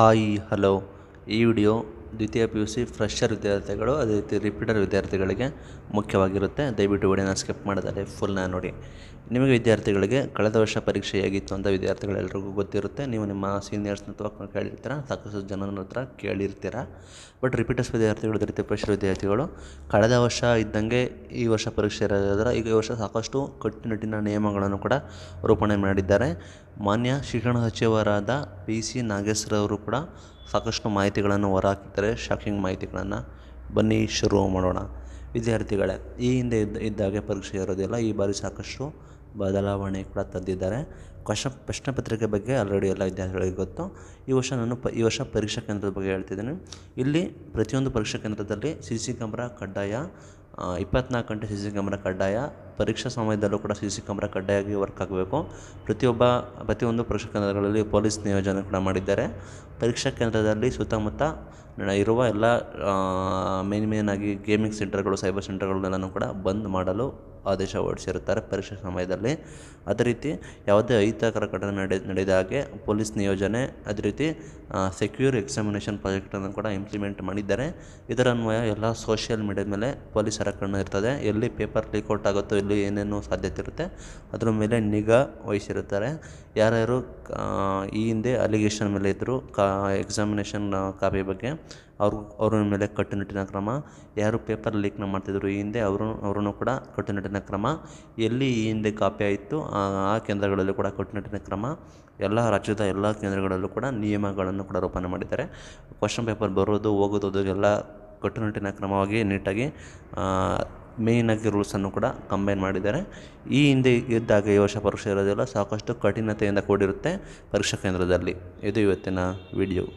hi hello ಈ video ದ್ವಿತೀಯ P U C fresher ವಿದ್ಯಾರ್ಥಿಗಳು ಅದೇ ರೀತಿ ರಿಪೀಟರ್ ವಿದ್ಯಾರ್ಥಿಗಳಿಗೆ ಮುಖ್ಯವಾಗಿರುತ್ತೆ ದಯವಿಟ್ಟು ವಿಡಿಯೋನ ಸ್ಕಿಪ್ ಮಾಡಿದರೆ ಫುಲ್ನ ನೋಡಿ ನಿಮಗೆ ವಿದ್ಯಾರ್ಥಿಗಳಿಗೆ ಕಳೆದ ವರ್ಷ ಪರೀಕ್ಷೆಯಾಗಿತ್ತು ಅಂತ ವಿದ್ಯಾರ್ಥಿಗಳೆಲ್ಲರಿಗೂ ಗೊತ್ತಿರುತ್ತೆ ನೀವು ನಿಮ್ಮ ಸೀನಿಯರ್ಸ್ನ ಅಥವಾ ಕೇಳಿರ್ತೀರ ಸಾಕಷ್ಟು ಜನರ ಹತ್ರ ಕೇಳಿರ್ತೀರ ಬಟ್ ರಿಪೀಟರ್ಸ್ ವಿದ್ಯಾರ್ಥಿಗಳು ರೀತಿ ಪರೀಕ್ಷೆ ವಿದ್ಯಾರ್ಥಿಗಳು ಕಳೆದ ವರ್ಷ ಇದ್ದಂಗೆ ಈ ವರ್ಷ ಪರೀಕ್ಷೆ ಇರೋದ್ರ ಈಗ ಈ ವರ್ಷ ಸಾಕಷ್ಟು ಕಟ್ಟುನಿಟ್ಟಿನ ನಿಯಮಗಳನ್ನು ಕೂಡ ರೂಪಣೆ ಮಾಡಿದ್ದಾರೆ ಮಾನ್ಯ ಶಿಕ್ಷಣ ಸಚಿವರಾದ ಪಿ ಸಿ ನಾಗೇಶ್ವರವರು ಕೂಡ ಸಾಕಷ್ಟು ಮಾಹಿತಿಗಳನ್ನು ಹೊರಹಾಕಿದ್ದಾರೆ ಶಾಕಿಂಗ್ ಮಾಹಿತಿಗಳನ್ನು ಬನ್ನಿ ಶುರು ಮಾಡೋಣ ವಿದ್ಯಾರ್ಥಿಗಳೇ ಈ ಹಿಂದೆ ಇದ್ದ ಇದ್ದಾಗೆ ಪರೀಕ್ಷೆ ಇರೋದಿಲ್ಲ ಈ ಬಾರಿ ಸಾಕಷ್ಟು ಬದಲಾವಣೆ ಕೂಡ ತಂದಿದ್ದಾರೆ ಕ್ವಶನ್ ಪ್ರಶ್ನೆ ಪತ್ರಿಕೆ ಬಗ್ಗೆ ಆಲ್ರೆಡಿ ಎಲ್ಲ ವಿದ್ಯಾರ್ಥಿಗಳಿಗೆ ಗೊತ್ತು ಈ ವರ್ಷ ನಾನು ಪ ಈ ವರ್ಷ ಪರೀಕ್ಷಾ ಕೇಂದ್ರದ ಬಗ್ಗೆ ಹೇಳ್ತಿದ್ದೀನಿ ಇಲ್ಲಿ ಪ್ರತಿಯೊಂದು ಪರೀಕ್ಷಾ ಕೇಂದ್ರದಲ್ಲಿ ಸಿ ಸಿ ಕ್ಯಾಮ್ರಾ ಕಡ್ಡಾಯ ಇಪ್ಪತ್ನಾಲ್ಕು ಗಂಟೆ ಸಿ ಸಿ ಕ್ಯಾಮ್ರಾ ಕಡ್ಡಾಯ ಪರೀಕ್ಷಾ ಸಮಯದಲ್ಲೂ ಕೂಡ ಸಿ ಸಿ ಕ್ಯಾಮ್ರಾ ಕಡ್ಡಾಯವಾಗಿ ವರ್ಕ್ ಆಗಬೇಕು ಪ್ರತಿಯೊಬ್ಬ ಪ್ರತಿಯೊಂದು ಪರೀಕ್ಷಾ ಕೇಂದ್ರಗಳಲ್ಲಿ ಪೊಲೀಸ್ ನಿಯೋಜನೆ ಕೂಡ ಮಾಡಿದ್ದಾರೆ ಪರೀಕ್ಷಾ ಕೇಂದ್ರದಲ್ಲಿ ಸುತ್ತಮುತ್ತ ಇರುವ ಎಲ್ಲ ಮೇನ್ ಮೇನ್ ಆಗಿ ಗೇಮಿಂಗ್ ಸೆಂಟರ್ಗಳು ಸೈಬರ್ ಸೆಂಟರ್ಗಳನ್ನೆಲ್ಲನೂ ಕೂಡ ಬಂದ್ ಮಾಡಲು ಆದೇಶ ಹೊರಡಿಸಿರುತ್ತಾರೆ ಪರೀಕ್ಷೆ ಸಮಯದಲ್ಲಿ ಅದೇ ರೀತಿ ಯಾವುದೇ ಅಹಿತಕರ ಘಟನೆ ನಡೆ ನಡೆದ ಹಾಗೆ ಪೊಲೀಸ್ ನಿಯೋಜನೆ ಅದೇ ರೀತಿ ಸೆಕ್ಯೂರ್ ಎಕ್ಸಾಮಿನೇಷನ್ ಪ್ರಾಜೆಕ್ಟನ್ನು ಕೂಡ ಇಂಪ್ಲಿಮೆಂಟ್ ಮಾಡಿದ್ದಾರೆ ಇದರ ಅನ್ವಯ ಎಲ್ಲ ಸೋಷಿಯಲ್ ಮೀಡಿಯಾದ ಮೇಲೆ ಪೊಲೀಸರ ಕಣ್ಣು ಇರ್ತದೆ ಎಲ್ಲಿ ಪೇಪರ್ ಲೀಕ್ಔಟ್ ಆಗುತ್ತೋ ಎಲ್ಲಿ ಏನೇನು ಸಾಧ್ಯತೆ ಇರುತ್ತೆ ಅದರ ಮೇಲೆ ನಿಗಾ ವಹಿಸಿರುತ್ತಾರೆ ಯಾರ್ಯಾರು ಈ ಹಿಂದೆ ಅಲಿಗೇಷನ್ ಮೇಲೆ ಇದ್ದರು ಕಾ ಎಕ್ಸಾಮಿನೇಷನ್ ಕಾಪಿ ಬಗ್ಗೆ ಅವ್ರ ಅವ್ರ ಮೇಲೆ ಕಟ್ಟುನಿಟ್ಟಿನ ಕ್ರಮ ಯಾರು ಪೇಪರ್ ಲೀಕ್ನ ಮಾಡ್ತಿದ್ರು ಈ ಹಿಂದೆ ಅವರು ಅವ್ರೂ ಕೂಡ ಕಟ್ಟುನಿಟ್ಟಿನ ಕ್ರಮ ಎಲ್ಲಿ ಈ ಹಿಂದೆ ಕಾಪಿ ಆಯಿತು ಆ ಕೇಂದ್ರಗಳಲ್ಲೂ ಕೂಡ ಕಟ್ಟುನಿಟ್ಟಿನ ಕ್ರಮ ಎಲ್ಲ ರಾಜ್ಯದ ಎಲ್ಲ ಕೇಂದ್ರಗಳಲ್ಲೂ ಕೂಡ ನಿಯಮಗಳನ್ನು ಕೂಡ ರೂಪಣೆ ಮಾಡಿದ್ದಾರೆ ಕ್ವಶನ್ ಪೇಪರ್ ಬರೋದು ಹೋಗೋದು ಎಲ್ಲ ಕಟ್ಟುನಿಟ್ಟಿನ ಕ್ರಮವಾಗಿ ನೀಟಾಗಿ ಮೇಯ್ನಾಗಿ ರೂಲ್ಸನ್ನು ಕೂಡ ಕಂಬೈನ್ ಮಾಡಿದ್ದಾರೆ ಈ ಹಿಂದೆ ಇದ್ದಾಗ ಈ ವರ್ಷ ಪರೀಕ್ಷೆ ಇರೋದೆಲ್ಲ ಸಾಕಷ್ಟು ಕಠಿಣತೆಯಿಂದ ಕೂಡಿರುತ್ತೆ ಪರೀಕ್ಷಾ ಕೇಂದ್ರದಲ್ಲಿ ಇದು ಇವತ್ತಿನ ವಿಡಿಯೋ